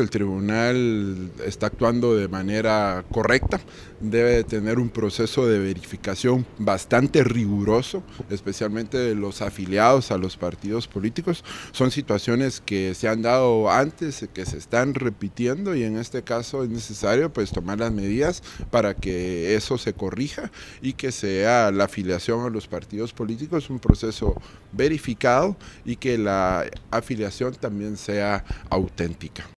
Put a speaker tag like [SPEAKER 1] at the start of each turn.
[SPEAKER 1] el tribunal está actuando de manera correcta, debe tener un proceso de verificación bastante riguroso, especialmente de los afiliados a los partidos políticos. Son situaciones que se han dado antes, que se están repitiendo y en este caso es necesario pues tomar las medidas para que eso se corrija y que sea la afiliación a los partidos políticos un proceso verificado y que la afiliación también sea auténtica.